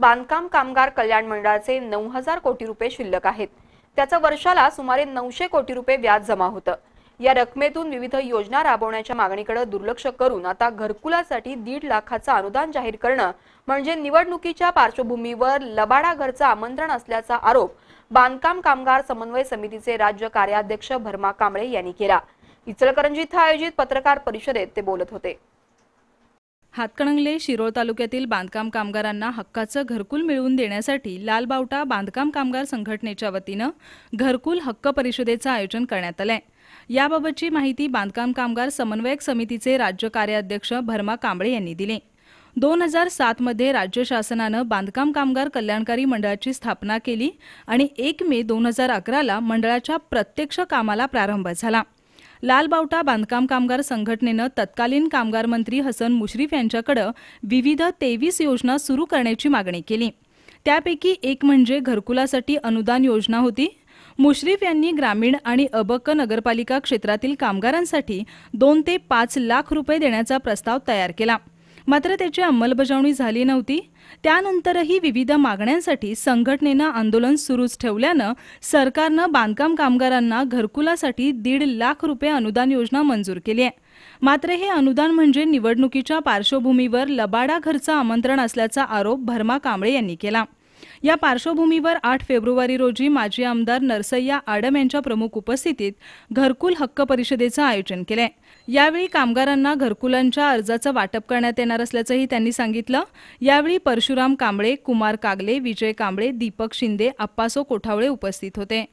बांधकाम कामगार कल्याण मंडळाचे नऊ हजार कोटी रुपये शिल्लक आहेत त्याचं वर्षाला सुमारे नऊशे कोटी रुपये व्याज जमा होतं या रकमेतून विविध योजना राबवण्याच्या मागणीकडे दुर्लक्ष करून आता घरकुलासाठी दीड लाखाचं अनुदान जाहीर करणं म्हणजे निवडणुकीच्या पार्श्वभूमीवर लबाडा घरचं आमंत्रण असल्याचा आरोप बांधकाम कामगार समन्वय समितीचे राज्य कार्याध्यक्ष भरमा कांबळे यांनी केला इचलकरंजी इथं आयोजित पत्रकार परिषदेत ते बोलत होते हातकणंगले शिरोळ तालुक्यातील बांधकाम कामगारांना हक्काचं घरकुल मिळवून देण्यासाठी लालबावटा बांधकाम कामगार संघटनेच्या वतीनं घरकुल हक्क परिषदेचं आयोजन करण्यात आलंय याबाबतची माहिती बांधकाम कामगार समन्वयक समितीचे राज्य कार्याध्यक्ष भरमा कांबळे यांनी दिली दोन हजार सातमध्ये राज्य शासनानं बांधकाम कामगार कल्याणकारी मंडळाची स्थापना केली आणि एक मे दोन हजार अकराला मंडळाच्या प्रत्यक्ष कामाला प्रारंभ झाला लाल बावटा बांधकाम कामगार संघटनेनं तत्कालीन कामगार मंत्री हसन मुश्रीफ यांच्याकडे विविध तेवीस योजना सुरू करण्याची मागणी केली त्यापैकी एक म्हणजे घरकुलासाठी अनुदान योजना होती मुश्रीफ यांनी ग्रामीण आणि अबक्क नगरपालिका क्षेत्रातील कामगारांसाठी दोन ते पाच लाख रुपये देण्याचा प्रस्ताव तयार केला मात्र त्याची अंमलबजावणी झाली नव्हती त्यानंतरही विविध मागण्यांसाठी संघटनेनं आंदोलन सुरूच ठेवल्यानं सरकारनं बांधकाम कामगारांना घरकुलासाठी दीड लाख रुपये अनुदान योजना मंजूर केली आहे मात्र हे अनुदान म्हणजे निवडणुकीच्या पार्श्वभूमीवर लबाडा घरचं आमंत्रण असल्याचा आरोप भरमा कांबळे यांनी केला या पार्श्वभूमीवर आठ फेब्रुवारी रोजी माजी आमदार नरसय्या आडम यांच्या प्रमुख उपस्थितीत घरकुल हक्क परिषदेचं आयोजन केलंय यावेळी कामगारांना घरकुलांच्या अर्जाचं वाटप करण्यात येणार असल्याचंही त्यांनी सांगितलं यावेळी परशुराम कांबळे कुमार कागले विजय कांबळे दीपक शिंदे अप्पासो कोठावळे उपस्थित होते